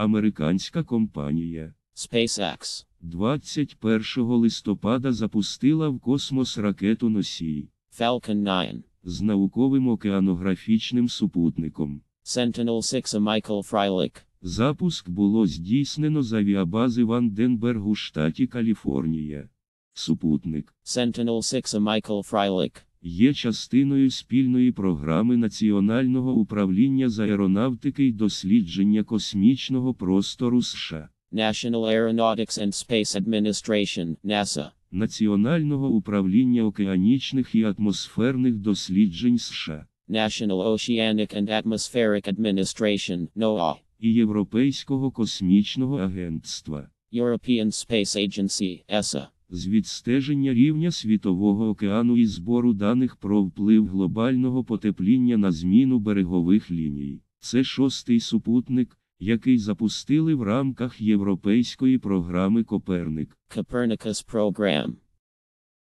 Американська компанія SpaceX 21 листопада запустила в космос ракету носій Falcon 9 з науковим океанографічним супутником. Sentinel-6 Michael Freilich. Запуск було здійснено з авіабази Ванденберг у штаті Каліфорнія. Супутник Sentinel-6 Michael Freilich є частиною спільної програми Національного управління з аеронавтики й дослідження космічного простору США. National Aeronautics and Space Administration, NASA. Національного управління океанічних і атмосферних досліджень США. National Oceanic and Atmospheric Administration, NOAA. І Європейського космічного агентства. European Space Agency, ESA з відстеження рівня Світового океану і збору даних про вплив глобального потепління на зміну берегових ліній. Це шостий супутник, який запустили в рамках європейської програми Коперник. Copernicus Program